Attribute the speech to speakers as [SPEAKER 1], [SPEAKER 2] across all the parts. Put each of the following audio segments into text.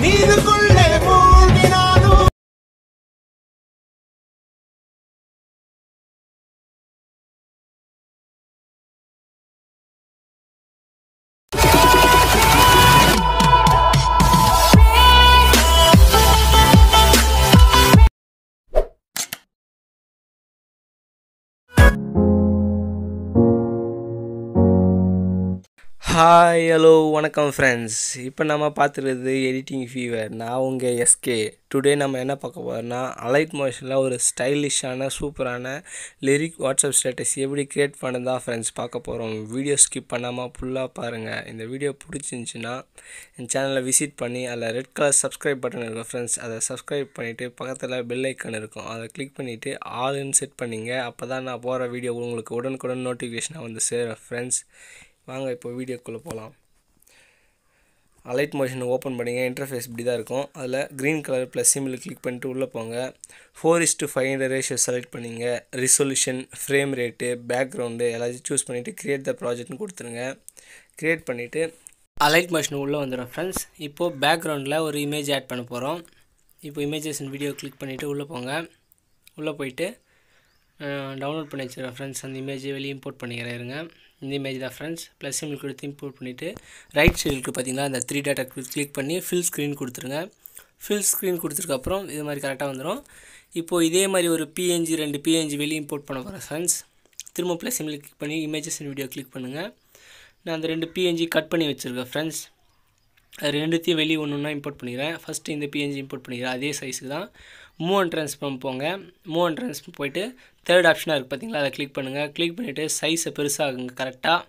[SPEAKER 1] 你的歌。ஹாய் hello வணக்கம் friends இப்போ நம்ம பார்த்துருது எடிட்டிங் ஃபீவர் நான் உங்கள் எஸ்கே டுடே நம்ம என்ன பார்க்க போகிறோம்னா அலைட் மோஷனில் ஒரு ஸ்டைலிஷான சூப்பரான லிரிக் வாட்ஸ்அப் ஸ்டேட்டஸ் எப்படி க்ரியேட் பண்ணுதா ஃப்ரெண்ட்ஸ் பார்க்க போகிறோம் வீடியோ ஸ்கிப் பண்ணாமல் ஃபுல்லாக பாருங்கள் இந்த வீடியோ பிடிச்சிருந்துச்சின்னா என் சேனலை விசிட் பண்ணி அதில் ரெட் கலர் சப்ஸ்கிரைப் பட்டன் இருக்கும் ஃப்ரெண்ட்ஸ் அதை சப்ஸ்கிரைப் பண்ணிவிட்டு பக்கத்தில் பெல் ஐக்கன் இருக்கும் அதை கிளிக் பண்ணிவிட்டு ஆல்னு செட் பண்ணிங்க அப்போ தான் நான் போகிற வீடியோ உங்களுக்கு உடனுக்குடன் நோட்டிஃபிகேஷனாக வந்து சேரும் ஃப்ரெண்ட்ஸ் வாங்க இப்போ வீடியோக்குள்ளே போகலாம் அலைட் மோஷன் ஓப்பன் பண்ணிங்க இன்டர்ஃபேஸ் இப்படி தான் இருக்கும் அதில் க்ரீன் கலர் ப்ளஸ் சிம்மில் கிளிக் பண்ணிட்டு உள்ளே போங்க four is to five hundred ratio select பண்ணிங்க ரிசொல்யூஷன் ஃப்ரேம் ரேட்டு பேக்ரவுண்டு எல்லாத்தையும் சூஸ் பண்ணிவிட்டு க்ரியேட் த ப்ராஜெக்ட்னு கொடுத்துருங்க க்ரியேட் பண்ணிவிட்டு அலைட் மோஷன் உள்ளே வந்துடும் ஃப்ரெண்ட்ஸ் இப்போது பேக்ரவுண்டில் ஒரு இமேஜ் ஆட் பண்ண போகிறோம் இப்போ இமேஜஸ் வீடியோ கிளிக் பண்ணிவிட்டு உள்ளே போங்க உள்ளே போயிட்டு டவுன்லோட் பண்ணி வச்சுருவேன் ஃப்ரெண்ட்ஸ் அந்த இமேஜை வெளியே இம்போர்ட் பண்ணிக்கிறேன் இருங்க இந்த இமேஜ் தான் ஃப்ரெண்ட்ஸ் ப்ளஸ் சிம்பிள் கொடுத்து இம்போர்ட் பண்ணிவிட்டு ரைட் சைடுக்கு பார்த்தீங்கன்னா அந்த த்ரீ டேட்டா கிளிக் பண்ணி ஃபில் ஸ்க்ரீன் கொடுத்துருங்க ஃபில் ஸ்க்ரீன் கொடுத்துருக்கப்புறம் இது மாதிரி கரெக்டாக வந்துடும் இப்போது இதே மாதிரி ஒரு பிஎன்ஜி ரெண்டு பிஎன்ஜி வெளியே இம்போர்ட் பண்ண போகிறேன் ஃப்ரெண்ட்ஸ் திரும்ப ப்ளஸ் சிம்பிள் கிளிக் பண்ணி இமேஜஸ் அண்ட் வீடியோ கிளிக் பண்ணுங்கள் நான் அந்த ரெண்டு பிஎன்ஜி கட் பண்ணி வச்சுருக்கேன் ஃப்ரெண்ட்ஸ் அது ரெண்டுத்தையும் வெளியே ஒன்று ஒன்றா இம்போர்ட் பண்ணிக்கிறேன் ஃபஸ்ட்டு இந்த பிஎன்ஜி இம்போர்ட் பண்ணிக்கிறேன் அதே சைஸுக்கு தான் மூவ் அண்ட் ட்ரான்ஸ்ஃபார்ம் போங்க மூவ் அண்ட் ட்ரான்ஸ்ஃபார்ம் போயிட்டு தேர்ட் ஆப்ஷனாக இருக்குது பார்த்தீங்களா அதை கிளிக் பண்ணுங்கள் கிளிக் பண்ணிவிட்டு சைஸை பெருசாகுங்க கரெக்டாக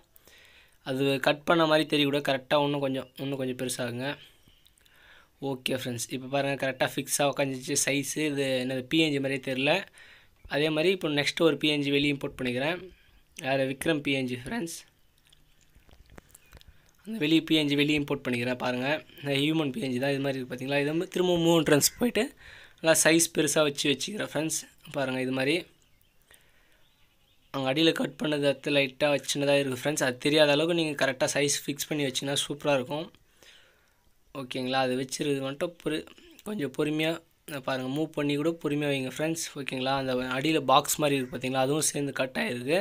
[SPEAKER 1] அது கட் பண்ண மாதிரி தெரியக்கூட கரெக்டாக இன்னும் கொஞ்சம் இன்னும் கொஞ்சம் பெருசாகுங்க ஓகே ஃப்ரெண்ட்ஸ் இப்போ பாருங்கள் கரெக்டாக ஃபிக்ஸாக உக்காந்துச்சு சைஸு இது என்னது பிஎன்ஜி மாதிரியே தெரில அதே மாதிரி இப்போ நெக்ஸ்ட்டு ஒரு பிஎன்ஜி வெளியே இம்போர்ட் பண்ணிக்கிறேன் வேறு விக்ரம் பிஎன்ஜி ஃப்ரெண்ட்ஸ் அந்த வெளியே பிஎன்ஜி வெளியே இம்போர்ட் பண்ணிக்கிறேன் பாருங்கள் ஹியூமன் பிஎன்ஜி தான் இது மாதிரி பார்த்தீங்களா இது வந்து திரும்ப மூணு ட்ரெண்ட்ஸ் போயிட்டு நல்லா சைஸ் பெருசாக வச்சு வச்சுக்கிறேன் ஃப்ரெண்ட்ஸ் பாருங்கள் இது மாதிரி அங்கே அடியில் கட் பண்ணது அது லைட்டாக சின்னதாக இருக்குது ஃப்ரெண்ட்ஸ் அது தெரியாத அளவுக்கு நீங்கள் கரெக்டாக சைஸ் ஃபிக்ஸ் பண்ணி வச்சுனா சூப்பராக இருக்கும் ஓகேங்களா அது வச்சுருது மட்டும் பொறு கொஞ்சம் பொறுமையாக பாருங்கள் மூவ் பண்ணி கூட பொறுமையாக வைங்க ஃப்ரெண்ட்ஸ் ஓகேங்களா அந்த அடியில் பாக்ஸ் மாதிரி இருக்குது பார்த்தீங்களா அதுவும் சேர்ந்து கட் ஆகிருக்கு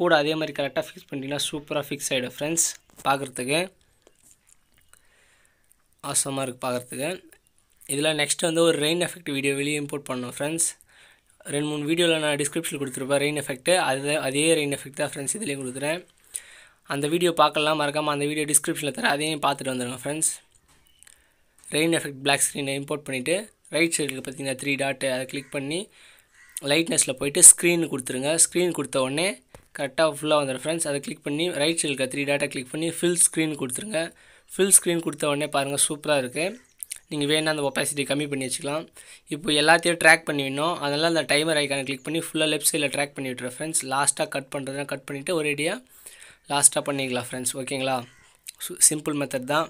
[SPEAKER 1] கூட அதே மாதிரி கரெக்டாக ஃபிக்ஸ் பண்ணிட்டீங்கன்னா சூப்பராக ஃபிக்ஸ் ஆகிடும் ஃப்ரெண்ட்ஸ் பார்க்குறதுக்கு ஆசமாக இருக்குது பார்க்குறதுக்கு இதில் நெக்ஸ்ட் வந்து ஒரு ரெயின் எஃபெக்ட் வீடியோ வெளியே இம்போர்ட் பண்ணோம் ஃப்ரெண்ட்ஸ் ரெண்டு மூணு வீடியோவில் நான் டிஸ்கிரிப்ஷன் கொடுத்துருப்பேன் ரெயின் எஃபெக்ட்டு அது அதே ரெயின் எஃபெக்ட் தான் ஃப்ரெண்ட்ஸ் இதுலேயும் கொடுக்குறேன் அந்த வீடியோ பார்க்கலாம் மறக்காமல் அந்த வீடியோ டிஸ்கிரிப்ஷனில் தரேன் அதையும் பார்த்துட்டு வந்துடுங்க ஃப்ரெண்ட்ஸ் ரெயின் எஃபெக்ட் பிளாக் ஸ்க்ரீனை இம்போர்ட் பண்ணிவிட்டு ரைட் சைடில் பார்த்தீங்கன்னா த்ரீ டாட்டு அதை கிளிக் பண்ணி லைட்னஸில் போயிட்டு ஸ்க்ரீன் கொடுத்துருங்க ஸ்க்ரீன் கொடுத்த உடனே கரெக்டாக ஃபுல்லாக வந்துடும் ஃப்ரெண்ட்ஸ் அதை கிளிக் பண்ணி ரைட் சைடில் த்ரீ டாட்டை கிளிக் பண்ணி ஃபில் ஸ்க்ரீன் கொடுத்துருங்க ஃபில் ஸ்க்ரீன் கொடுத்த உடனே பாருங்கள் சூப்பராக இருக்குது நீங்கள் வேணால் அந்த ஒப்பாசிட்டி கம்மி பண்ணி வச்சுக்கலாம் இப்போ எல்லாத்தையும் ட்ராக் பண்ணிடணும் அதனால் அந்த டைமர் ஐக்கானை கிளிக் பண்ணி ஃபுல்லாக லெஃப்ட் சைடில் ட்ராக் பண்ணி விட்றேன் ஃப்ரெண்ட்ஸ் லாஸ்ட்டாக கட் பண்ணுறதுனா கட் பண்ணிவிட்டு ஒரேடியாக லாஸ்ட்டாக பண்ணிக்கலாம் ஃப்ரெண்ட்ஸ் ஓகேங்களா சிம்பிள் மெத்தட் தான்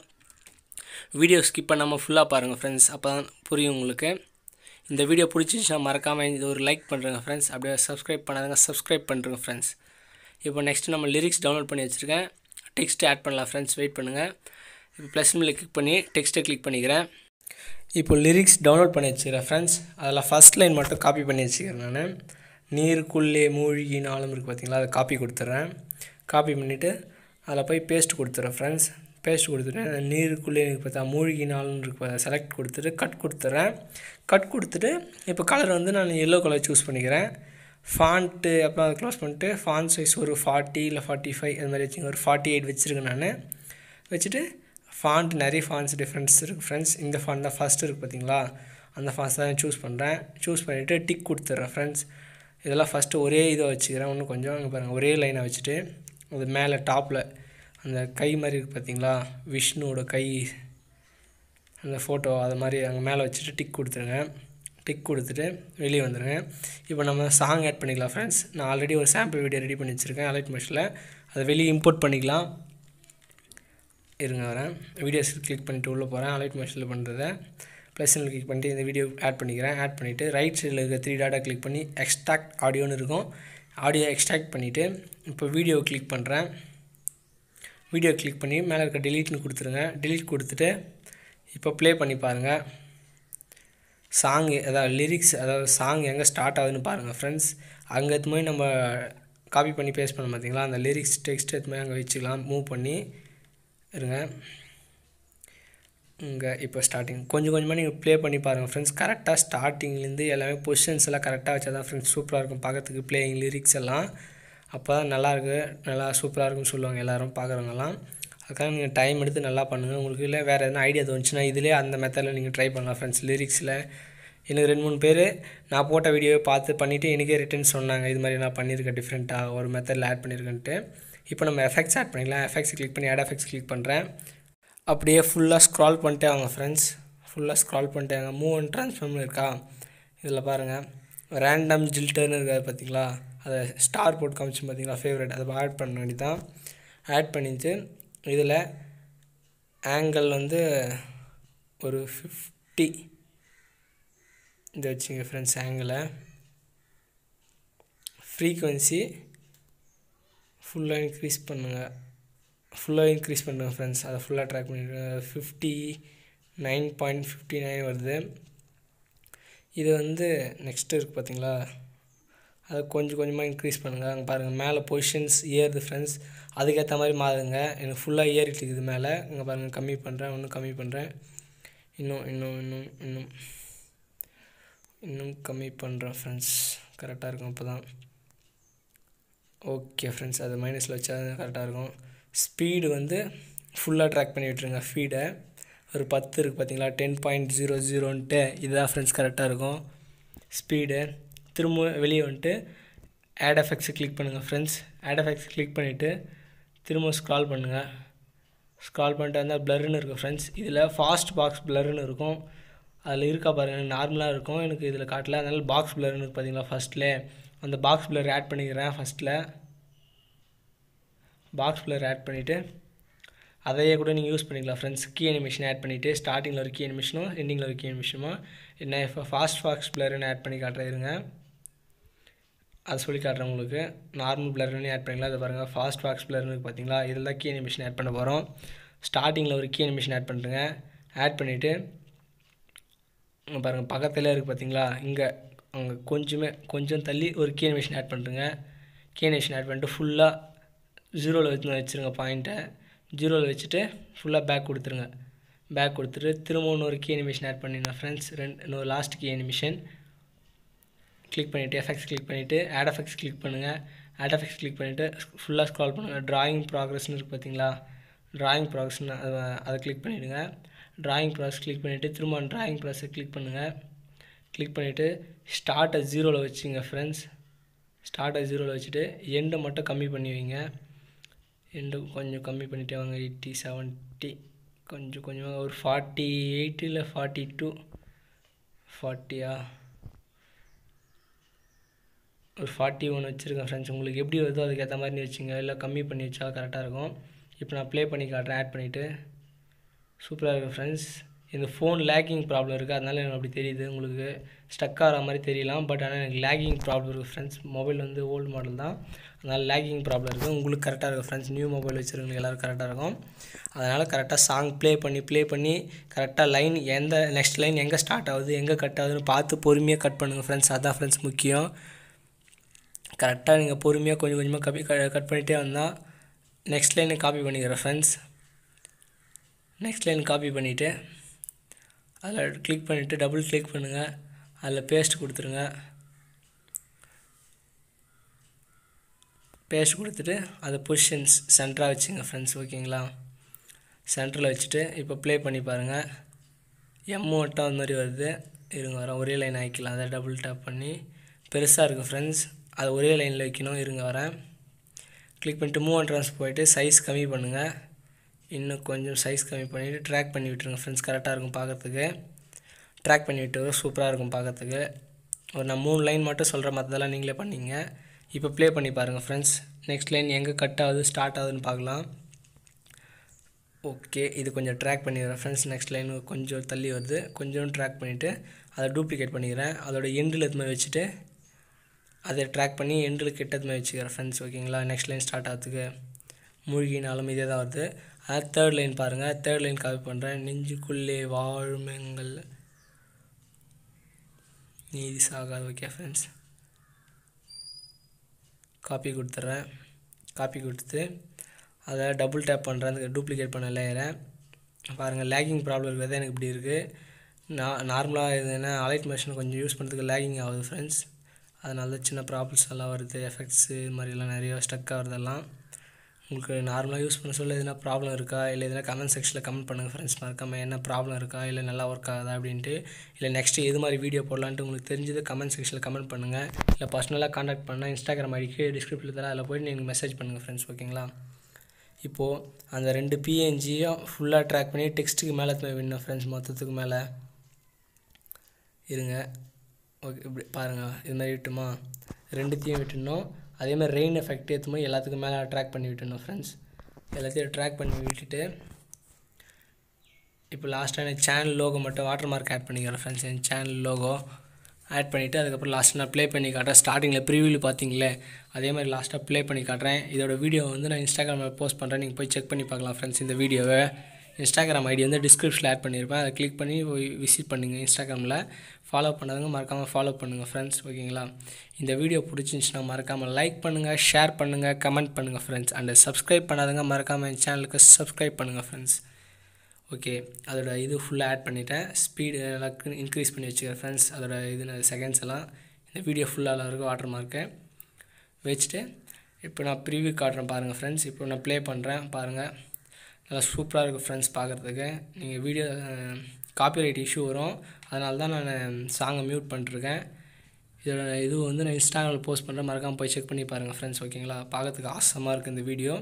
[SPEAKER 1] வீடியோ ஸ்கிப் பண்ணாமல் ஃபுல்லாக பாருங்கள் ஃப்ரெண்ட்ஸ் அப்போ தான் புரியும் உங்களுக்கு இந்த வீடியோ பிடிச்சிச்சுன்னா மறக்காமல் இது ஒரு லைக் பண்ணுறேங்க ஃப்ரெண்ட்ஸ் அப்படியே சப்ஸ்கிரைப் பண்ணாதுங்க சப்ஸ்கிரைப் பண்ணுறேங்க ஃப்ரெண்ட்ஸ் இப்போ நெக்ஸ்ட் நம்ம லிரிக்ஸ் டவுன்லோட் பண்ணி வச்சுருக்கேன் டெக்ஸ்ட்டு ஆட் பண்ணலாம் ஃப்ரெண்ட்ஸ் வெயிட் பண்ணுங்கள் இப்போ ப்ளஸ் மில்லில் கிளிக் பண்ணி டெக்ஸ்ட்டை கிளிக் பண்ணிக்கிறேன் இப்போ லிரிக்ஸ் டவுன்லோட் பண்ணி வச்சுக்கிறேன் ஃப்ரெண்ட்ஸ் அதில் ஃபஸ்ட் லைன் மட்டும் காப்பி பண்ணி வச்சுக்கிறேன் நான் நீருக்குள்ளே மூழ்கினாலும் இருக்குது பார்த்திங்களா அதை காப்பி கொடுத்துட்றேன் காப்பி பண்ணிவிட்டு அதில் போய் பேஸ்ட் கொடுத்துட்றேன் ஃப்ரெண்ட்ஸ் பேஸ்ட் கொடுத்துட்டு நீருக்குள்ளே எனக்கு பார்த்தா மூழ்கினாலும் இருக்கு செலக்ட் கொடுத்துட்டு கட் கொடுத்துட்றேன் கட் கொடுத்துட்டு இப்போ கலர் வந்து நான் எல்லோ கலர் சூஸ் பண்ணிக்கிறேன் ஃபாண்ட்டு அப்புறம் அதை க்ளோஸ் பண்ணிட்டு ஃபாண்ட் சைஸ் ஒரு ஃபார்ட்டி இல்லை ஃபார்ட்டி ஃபைவ் அது மாதிரி வச்சுங்க ஒரு ஃபார்ட்டி எயிட் வச்சுருக்கேன் நான் வச்சுட்டு ஃபாண்ட் நிறைய ஃபாண்ட்ஸ் டிஃப்ரெண்ட்ஸ் இருக்குது ஃப்ரெண்ட்ஸ் இந்த ஃபாண்ட் தான் ஃபஸ்ட்டு இருக்குது பார்த்தீங்களா அந்த ஃபாண்ட்ஸ் தான் சூஸ் பண்ணுறேன் சூஸ் பண்ணிவிட்டு டிக் கொடுத்துட்றேன் ஃப்ரெண்ட்ஸ் இதெல்லாம் ஃபஸ்ட்டு ஒரே இதை வச்சுக்கிறேன் இன்னும் கொஞ்சம் அங்கே பாருங்கள் ஒரே லைனை வச்சுட்டு அது மேலே டாப்பில் அந்த கை மாதிரி இருக்குது பார்த்தீங்களா விஷ்ணுவோட கை அந்த ஃபோட்டோ அது மாதிரி அங்கே மேலே வச்சுட்டு டிக் கொடுத்துருங்க டிக் கொடுத்துட்டு வெளியே வந்துடுங்க இப்போ நம்ம சாங் ஆட் பண்ணிக்கலாம் ஃப்ரெண்ட்ஸ் நான் ஆல்ரெடி ஒரு சாம்பிள் வீடியோ ரெடி பண்ணி வச்சுருக்கேன் அலைட் மிஷினில் அதை வெளியே இம்போர்ட் பண்ணிக்கலாம் இருங்க வரேன் வீடியோஸ் கிளிக் பண்ணிவிட்டு உள்ளே போகிறேன் அலைட் மெஷினில் பண்ணுறதை ப்ளஸ் கிளிக் பண்ணிட்டு இந்த வீடியோ ஆட் பண்ணிக்கிறேன் ஆட் பண்ணிவிட்டு ரைட் சைடில் இருக்க த்ரீ டாட்டா கிளிக் பண்ணி எக்ஸ்ட்ராக்ட் ஆடியோன்னு இருக்கும் ஆடியோ எக்ஸ்ட்ராக்ட் பண்ணிவிட்டு இப்போ வீடியோ கிளிக் பண்ணுறேன் வீடியோ கிளிக் பண்ணி மேலே இருக்க டெலீட்னு கொடுத்துருங்க டெலீட் கொடுத்துட்டு இப்போ ப்ளே பண்ணி பாருங்கள் சாங் அதாவது லிரிக்ஸ் அதாவது சாங் எங்கே ஸ்டார்ட் ஆகுதுன்னு பாருங்கள் ஃப்ரெண்ட்ஸ் அங்கே எத்து மாதிரி நம்ம காப்பி பண்ணி பேஸ்ட் பண்ண பார்த்தீங்களா அந்த லிரிக்ஸ் டெக்ஸ்ட் எத்து மாதிரி அங்கே வச்சுக்கலாம் மூவ் பண்ணி இருங்க இங்கே இப்போ ஸ்டார்டிங் கொஞ்சம் கொஞ்சமாக நீங்கள் ப்ளே பண்ணி பாருங்கள் ஃப்ரெண்ட்ஸ் கரெக்டாக ஸ்டார்டிங்லேருந்து எல்லாமே பொசிஷன்ஸ் எல்லாம் கரெக்டாக வச்சா தான் ஃப்ரெண்ட்ஸ் சூப்பராக இருக்கும் பார்க்கறதுக்கு பிளேயிங் லிரிக்ஸ் எல்லாம் அப்போ தான் நல்லாயிருக்கு நல்லா சூப்பராக இருக்கும்னு சொல்லுவாங்க எல்லோரும் பார்க்குறவங்கலாம் அதுக்காக நீங்கள் டைம் எடுத்து நல்லா பண்ணுங்கள் உங்களுக்கு இல்லை வேறு எதனா ஐடியா தோணுச்சுன்னா இதிலே அந்த மெத்தடில் நீங்கள் ட்ரை பண்ணலாம் ஃப்ரெண்ட்ஸ் லிரிக்ஸில் எனக்கு ரெண்டு மூணு பேர் நான் போட்ட வீடியோவை பார்த்து பண்ணிவிட்டு எனக்கே ரிட்டர்ன் சொன்னாங்க இது மாதிரி நான் பண்ணியிருக்கேன் டிஃப்ரெண்ட்டாக ஒரு மெத்தடில் ஆட் பண்ணியிருக்கேன்ட்டு இப்போ நம்ம எஃபெக்ட்ஸ் ஆட் பண்ணிக்கலாம் எஃபெக்ட்ஸ் கிளிக் பண்ணி ஆட் எஃபெக்ட்ஸ் கிளிக் பண்ணுறேன் அப்படியே ஃபுல்லாக ஸ்க்ரால் பண்ணிட்டே அவங்க ஃப்ரெண்ட்ஸ் ஃபுல்லாக ஸ்க்ரால் பண்ணிட்டாங்க மூவ் அண்ட் ட்ரான்ஸ்ஃபார்ம் இருக்கா இதில் பாருங்கள் ரேண்டம் ஜில்டர்னு இருக்காது பார்த்தீங்களா அதை ஸ்டார் போட்டு காமிச்சு பார்த்தீங்களா ஃபேவரட் அதை ஆட் பண்ண வேண்டி தான் ஆட் பண்ணிட்டு இதில் ஆங்கிள் வந்து ஒரு ஃபிஃப்டி இந்த வச்சுங்க ஃப்ரெண்ட்ஸ் ஆங்கிளை ஃப்ரீக்குவென்சி ஃபுல்லாக இன்க்ரீஸ் பண்ணுங்கள் ஃபுல்லாக இன்க்ரீஸ் பண்ணுங்கள் ஃப்ரெண்ட்ஸ் அதை ஃபுல்லாக ட்ராக் பண்ணிட்டு fifty nine point fifty nine வருது இது வந்து நெக்ஸ்ட்டு இருக்குது பார்த்தீங்களா அதை கொஞ்சம் கொஞ்சமாக இன்க்ரீஸ் பண்ணுங்கள் அங்கே பாருங்கள் மேலே பொசிஷன்ஸ் ஏறுது ஃப்ரெண்ட்ஸ் அதுக்கேற்ற மாதிரி மாறுங்க எனக்கு ஃபுல்லாக ஏறிட்டு இருக்குது மேலே இங்கே பாருங்கள் கம்மி பண்ணுறேன் இன்னும் கம்மி பண்ணுறேன் இன்னும் இன்னும் இன்னும் இன்னும் இன்னும் கம்மி பண்ணுறேன் ஃப்ரெண்ட்ஸ் கரெக்டாக இருக்கும் அப்போ தான் ஓகே ஃப்ரெண்ட்ஸ் அது மைனஸில் வச்சா கரெக்டாக இருக்கும் ஸ்பீடு வந்து ஃபுல்லாக ட்ராக் பண்ணி விட்டுருங்க ஃபீடை ஒரு பத்து இருக்குது பார்த்தீங்களா டென் பாயிண்ட் ஜீரோ ஜீரோன்ட்டு இதுதான் ஃப்ரெண்ட்ஸ் கரெக்டாக இருக்கும் ஸ்பீடு திரும்ப வெளியே வந்துட்டு ஆட் எஃபெக்ட்ஸு கிளிக் பண்ணுங்கள் ஃப்ரெண்ட்ஸ் ஆட் எஃபெக்ட்ஸ் கிளிக் பண்ணிவிட்டு திரும்ப ஸ்க்ரால் பண்ணுங்கள் ஸ்க்ரால் பண்ணிட்டு வந்தால் ப்ளருன்னு இருக்கும் ஃப்ரெண்ட்ஸ் இதில் ஃபாஸ்ட் பாக்ஸ் ப்ளருன்னு இருக்கும் அதில் இருக்கா பாருங்கள் நார்மலாக இருக்கும் எனக்கு இதில் காட்டல அதனால் பாக்ஸ் ப்ளருன்னு இருக்குது பார்த்தீங்களா ஃபஸ்ட்லேயே அந்த பாக்ஸ் பில்லர் ஆட் பண்ணிக்கிறேன் ஃபஸ்ட்டில் பாக்ஸ் பில்லர் ஆட் பண்ணிவிட்டு அதையே கூட நீங்கள் யூஸ் பண்ணிக்கலாம் ஃப்ரெண்ட்ஸ் கீ அனிமிஷன் ஆட் பண்ணிவிட்டு ஸ்டார்டிங்கில் ஒரு கீ அனிமிஷனும் எண்டிங்கில் ஒரு கீ அனிமிஷனும் என்ன இப்போ ஃபாஸ்ட் ஃபாக்ஸ் பிளருன்னு ஆட் பண்ணி காட்டுறேருங்க அதை சொல்லி காட்டுறேன் உங்களுக்கு நார்மல் பிளர்னு ஆட் பண்ணிக்கலாம் அதை பாருங்கள் ஃபாஸ்ட் ஃபாக்ஸ் பிளர்னு பார்த்தீங்களா இதில் தான் கீ அனிமிஷன் ஆட் பண்ண போகிறோம் ஸ்டார்டிங்கில் ஒரு கீ அனிமிஷன் ஆட் பண்ணுறேங்க ஆட் பண்ணிவிட்டு பாருங்கள் பக்கத்தில் இருக்குது பார்த்தீங்களா இங்கே அங்கே கொஞ்சமே கொஞ்சம் தள்ளி ஒரு கேனிவேஷன் ஆட் பண்ணுறேங்க கேனிவேஷன் ஆட் பண்ணிட்டு ஃபுல்லாக ஜீரோவில் வச்சு வச்சுருங்க பாயிண்ட்டை ஜீரோவில் வச்சுட்டு ஃபுல்லாக பேக் கொடுத்துருங்க பேக் கொடுத்துட்டு திரும்ப இன்னொரு கே அனிமேஷன் ஆட் பண்ணிடுங்க ஃப்ரெண்ட்ஸ் ரெண்டு இன்னொரு லாஸ்ட் கே அனிமேஷன் கிளிக் பண்ணிவிட்டு எஃபெக்ட்ஸ் கிளிக் பண்ணிவிட்டு ஆட் எஃபெக்ட்ஸ் கிளிக் பண்ணுங்கள் ஆட் எஃபெக்ட்ஸ் கிளிக் பண்ணிவிட்டு ஃபுல்லாக ஸ்க்ரால் பண்ணுங்கள் ட்ராயிங் ப்ராக்ரஸ்னு இருக்குது பார்த்தீங்களா ட்ராயிங் ப்ராக்ரஸ்னு அதை அதை கிளிக் பண்ணிவிடுங்க ட்ராயிங் ப்ராசஸ் கிளிக் பண்ணிவிட்டு திரும்ப ட்ராயிங் ப்ராசஸ் கிளிக் பண்ணுங்கள் கிளிக் பண்ணிவிட்டு ஸ்டார்ட்டை ஜீரோவில் வச்சுங்க ஃப்ரெண்ட்ஸ் ஸ்டார்ட்டை ஜீரோவில் வச்சுட்டு எண்டை மட்டும் கம்மி பண்ணி வைங்க எண்டு கொஞ்சம் கம்மி பண்ணிட்டே வாங்க எயிட்டி செவன்ட்டி கொஞ்சம் கொஞ்சமாக ஒரு ஃபார்ட்டி எயிட்டு இல்லை ஃபார்ட்டி டூ ஃபார்ட்டியா ஒரு ஃபார்ட்டி ஒன் வச்சுருக்கேன் ஃப்ரெண்ட்ஸ் உங்களுக்கு எப்படி வருதோ அதுக்கேற்ற மாதிரி நீ வச்சுங்க இல்லை கம்மி பண்ணி வச்சா கரெக்டாக இருக்கும் இப்போ நான் ப்ளே பண்ணி காட்டுறேன் ஆட் பண்ணிவிட்டு சூப்பராக இருக்கும் ஃப்ரெண்ட்ஸ் இந்த ஃபோன் லேக்கிங் ப்ராப்ளம் இருக்குது அதனால் எனக்கு அப்படி தெரியுது உங்களுக்கு ஸ்டக் ஆகிற மாதிரி தெரியலாம் பட் ஆனால் எனக்கு லேக்கிங் ப்ராப்ளம் இருக்குது ஃப்ரெண்ட்ஸ் மொபைல் வந்து ஓல்டு மாடல் தான் அதனால் லேக்கிங் ப்ராப்ளம் இருக்குது உங்களுக்கு கரெக்டாக இருக்கும் ஃப்ரெண்ட்ஸ் நியூ மொபைல் வச்சுருக்கீங்க எல்லோரும் கரெக்டாக இருக்கும் அதனால் கரெக்டாக சாங் ப்ளே பண்ணி ப்ளே பண்ணி கரெக்டாக லைன் எந்த நெக்ஸ்ட் லைன் எங்கே ஸ்டார்ட் ஆகுது எங்கே கட் ஆகுதுன்னு பார்த்து பொறுமையாக கட் பண்ணுங்கள் ஃப்ரெண்ட்ஸ் அதான் ஃப்ரெண்ட்ஸ் முக்கியம் கரெக்டாக நீங்கள் பொறுமையாக கொஞ்சம் கொஞ்சமாக கப்பி கட் பண்ணிகிட்டே வந்தால் நெக்ஸ்ட் லைனை காப்பி பண்ணிக்கிறேன் ஃப்ரெண்ட்ஸ் நெக்ஸ்ட் லைன் காப்பி பண்ணிவிட்டு அதில் கிளிக் பண்ணிவிட்டு டபுள் கிளிக் பண்ணுங்கள் அதில் பேஸ்ட் கொடுத்துருங்க பேஸ்ட் கொடுத்துட்டு அதை பொசிஷன்ஸ் சென்டராக வச்சுங்க ஃப்ரெண்ட்ஸ் ஓகேங்களா சென்டரில் வச்சுட்டு இப்போ ப்ளே பண்ணி பாருங்கள் எம் ஓட்டம் அந்த மாதிரி வருது இருங்க வரேன் ஒரே லைன் ஆக்கிக்கலாம் அதை டபுள் டேப் பண்ணி பெருசாக இருக்குது ஃப்ரெண்ட்ஸ் அதை ஒரே லைனில் வைக்கணும் இருங்க வரேன் கிளிக் பண்ணிட்டு மூவ் அண்ட் ட்ரான்ஸ் போயிட்டு சைஸ் கம்மி பண்ணுங்கள் இன்னும் கொஞ்சம் சைஸ் கம்மி பண்ணிவிட்டு ட்ராக் பண்ணி விட்டுருங்க ஃப்ரெண்ட்ஸ் கரெக்டாக இருக்கும் பார்க்குறதுக்கு ட்ராக் பண்ணி விட்டு சூப்பராக இருக்கும் பார்க்குறதுக்கு ஒரு நான் மூணு லைன் மட்டும் சொல்கிற மற்றதெல்லாம் நீங்களே பண்ணிங்க இப்போ ப்ளே பண்ணி பாருங்கள் ஃப்ரெண்ட்ஸ் நெக்ஸ்ட் லைன் எங்கே கட் ஆகுது ஸ்டார்ட் ஆகுதுன்னு பார்க்கலாம் ஓகே இது கொஞ்சம் ட்ராக் பண்ணிடுறேன் ஃப்ரெண்ட்ஸ் நெக்ஸ்ட் லைன் கொஞ்சம் தள்ளி வருது கொஞ்சம் ட்ராக் பண்ணிவிட்டு அதை டூப்ளிகேட் பண்ணிக்கிறேன் அதோட எண்டில் எதுமாதிரி வச்சுட்டு அதை ட்ராக் பண்ணி எண்டில் கெட்டது மாதிரி வச்சுக்கிறேன் ஃப்ரெண்ட்ஸ் ஓகேங்களா நெக்ஸ்ட் லைன் ஸ்டார்ட் ஆகிறதுக்கு மூழ்கினாலும் இதே தான் வருது தேர்ட் லைன் பாருங்கள் தேர்ட் லைன் காப்பி பண்ணுறேன் நெஞ்சுக்குள்ளே வாழ்மெங்கள் நீதி சாகாது ஓகே ஃப்ரெண்ட்ஸ் காப்பி கொடுத்துட்றேன் காப்பி கொடுத்து அதை டபுள் டேப் பண்ணுறேன் அதுக்கு டூப்ளிகேட் பண்ண லேயரை பாருங்கள் லேகிங் ப்ராப்ளம் இருக்கிறது எனக்கு இப்படி இருக்குது நான் நார்மலாக இதுனா அலைட் மிஷினை கொஞ்சம் யூஸ் பண்ணுறதுக்கு லேகிங் ஆகுது ஃப்ரெண்ட்ஸ் அதனால சின்ன ப்ராப்ளம்ஸ் எல்லாம் வருது எஃபெக்ட்ஸு இது மாதிரிலாம் நிறைய ஸ்டக் ஆகிறதெல்லாம் உங்களுக்கு நார்மலாக யூஸ் பண்ண சொல்ல எதுனா ப்ராப்ளம் இருக்கா இல்லை எதுனா கமெண்ட் செக்ஷனில் கமெண்ட் பண்ணுங்கள் ஃப்ரெண்ட்ஸ் மறக்காமல் என்ன ப்ராப்ளம் இருக்கா இல்லை நல்லா ஒர்க் ஆகுதா அப்படின்ட்டு இல்லை நெக்ஸ்ட்டு எது மாதிரி வீடியோ போடலான்ட்டு உங்களுக்கு தெரிஞ்சது கமெண்ட் செக்ஷனில் கமெண்ட் பண்ணுங்கள் இல்லை பர்சனலாக காண்டாக்ட் பண்ணால் இன்ஸ்டாகிராம் ஐடிக்கு டிஸ்கிரிப்ஷனில் தரேன் அதில் போய்ட்டு நீங்கள் மெசேஜ் பண்ணுங்கள் ஃப்ரெண்ட்ஸ் ஓகேங்களா இப்போது அந்த ரெண்டு பிஎன்ஜியும் ஃபுல்லாக ட்ராக் பண்ணி டெக்ஸ்ட்டுக்கு மேலே வேணும் ஃப்ரெண்ட்ஸ் மொத்தத்துக்கு மேலே இருங்க ஓகே இப்படி பாருங்கள் இது மாதிரி விட்டுமா ரெண்டுத்தையும் விட்டுணும் அதே மாதிரி ரெயின் எஃபெக்ட் ஏற்ற மாதிரி எல்லாத்துக்கும் மேலே அட்ராக்ட் பண்ணி விட்டுணும் ஃப்ரெண்ட்ஸ் எல்லாத்தையும் அட்ராக்ட் பண்ணி விட்டுட்டு இப்போ லாஸ்ட்டாக என் சேனல் லோகோ மட்டும் வாட்டர் மார்க் ஆட் பண்ணிக்கிறேன் ஃப்ரெண்ட்ஸ் என் சேனல் லோகோ ஆட் பண்ணிவிட்டு அதுக்கப்புறம் லாஸ்ட்டாக நான் ப்ளே பண்ணி காட்டுறேன் ஸ்டார்டிங்கில் ப்ரிவியூவில் பார்த்தீங்களே அதே மாதிரி லாஸ்ட்டாக ப்ளே பண்ணி காட்டுறேன் இதோட வீடியோ வந்து நான் இன்ஸ்டாகிராமில் போஸ்ட் பண்ணுறேன் நீங்கள் போய் செக் பண்ணி பார்க்கலாம் ஃப்ரெண்ட்ஸ் இந்த வீடியோவை இன்ஸ்டாகிராம் ஐடி வந்து டிஸ்கிரிப்ஷனில் ஆட் பண்ணியிருப்பேன் அதை கிளிக் பண்ணி விசிட் பண்ணுங்கள் இன்ஸ்டாகிராமில் ஃபாலோ பண்ணாதவங்க மறக்காமல் ஃபாலோ பண்ணுங்கள் ஃப்ரெண்ட்ஸ் ஓகேங்களா இந்த வீடியோ பிடிச்சிருந்துச்சுன்னா மறக்காமல் லைக் பண்ணுங்கள் ஷேர் பண்ணுங்கள் கமெண்ட் பண்ணுங்கள் ஃப்ரெண்ட்ஸ் அண்டு சப்ஸ்கிரைப் பண்ணாதவங்க மறக்காமல் என் சேனலுக்கு சப்ஸ்கிரைப் பண்ணுங்கள் ஃப்ரெண்ட்ஸ் ஓகே அதோட இது ஃபுல்லாக ஆட் பண்ணிவிட்டேன் ஸ்பீடு எல்லாம் இன்க்ரீஸ் பண்ணி வச்சுக்கிறேன் ஃப்ரெண்ட்ஸ் அதோட இது செகண்ட்ஸ் எல்லாம் இந்த வீடியோ ஃபுல்லாக இருக்கும் வாட்டர் மார்க்கு வச்சுட்டு இப்போ நான் ப்ரீவியூ காட்டுறேன் பாருங்கள் ஃப்ரெண்ட்ஸ் இப்போ நான் ப்ளே பண்ணுறேன் பாருங்கள் நல்லா சூப்பராக இருக்கும் ஃப்ரெண்ட்ஸ் பார்க்குறதுக்கு நீங்கள் வீடியோ காப்பிரைட் இஷ்யூ வரும் அதனால தான் நான் சாங்கை மியூட் பண்ணிட்டுருக்கேன் இதோட இது வந்து நான் இன்ஸ்டாகிராமில் போஸ்ட் பண்ணுறேன் மறக்காமல் போய் செக் பண்ணி பாருங்கள் ஃப்ரெண்ட்ஸ் ஓகேங்களா பார்க்கறதுக்கு ஆசமாக இருக்குது இந்த வீடியோ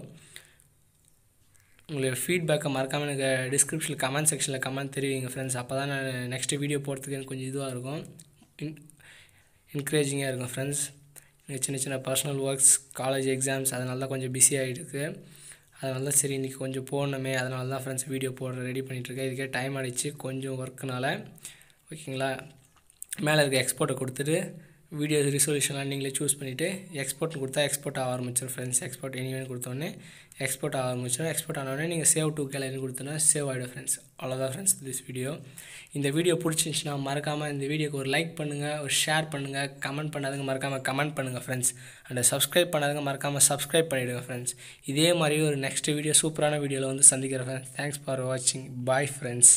[SPEAKER 1] உங்களுடைய ஃபீட்பேக்கை மறக்காமல் எனக்கு டிஸ்கிரிப்ஷனில் கமெண்ட் செக்ஷனில் கமெண்ட் தெரிவிங்க ஃப்ரெண்ட்ஸ் அப்போ தான் நான் நெக்ஸ்ட்டு வீடியோ போடுறதுக்கு எனக்கு கொஞ்சம் இதுவாக இருக்கும் இன் என்கரேஜிங்காக இருக்கும் ஃப்ரெண்ட்ஸ் எனக்கு சின்ன சின்ன பர்சனல் ஒர்க்ஸ் காலேஜ் எக்ஸாம்ஸ் அதனால தான் கொஞ்சம் பிஸி ஆகிட்டு இருக்குது அதனால தான் சரி இன்றைக்கி கொஞ்சம் போடணுமே அதனால தான் ஃப்ரெண்ட்ஸ் வீடியோ போடுற ரெடி பண்ணிகிட்ருக்கேன் இதுக்கே டைம் ஆகிடுச்சு கொஞ்சம் ஒர்க்குனால ஓகேங்களா மேலே இருக்க எக்ஸ்போர்ட்டை கொடுத்துட்டு வீடியோ ரிசொல்யூஷன்லாம் நீங்களே சூஸ் பண்ணிவிட்டு எக்ஸ்போர்ட் கொடுத்தா எக்ஸ்போர்ட் ஆக ஆரம்பிச்சிடும் ஃப்ரெண்ட்ஸ் எக்ஸ்போர்ட் எனிவேன்னு கொடுத்தோன்னே எக்ஸ்போர்ட் ஆக ஆரம்பிச்சிடும் எக்ஸ்போர்ட் ஆனோடனே நீங்கள் சேவ் டூ கேலரி கொடுத்தனா சேவ் ஆகிடும் ஃப்ரெண்ட்ஸ் அவ்வளோதான் ஃப்ரெண்ட்ஸ் திஸ் வீடியோ இந்த வீடியோ பிடிச்சிருந்துச்சுன்னா மறக்காமல் இந்த வீடியோக்கு ஒரு லைக் பண்ணுங்கள் ஒரு ஷேர் பண்ணுங்கள் கமெண்ட் பண்ணாதுங்க மறக்காமல் கமெண்ட் பண்ணுங்கள் ஃப்ரெண்ட்ஸ் அண்ட் சப்ஸ்கிரைப் பண்ணாதுங்க மறக்காமல் சப்ஸ்கிரைப் பண்ணிவிடுங்க ஃப்ரெண்ட்ஸ் இதே மாதிரி ஒரு நெக்ஸ்ட் வீடியோ சூப்பரான வீடியோவில் வந்து சந்திக்கிறேன் ஃப்ரெண்ட்ஸ் தேங்க்ஸ் ஃபார் வாட்சிங் பாய் ஃப்ரெண்ட்ஸ்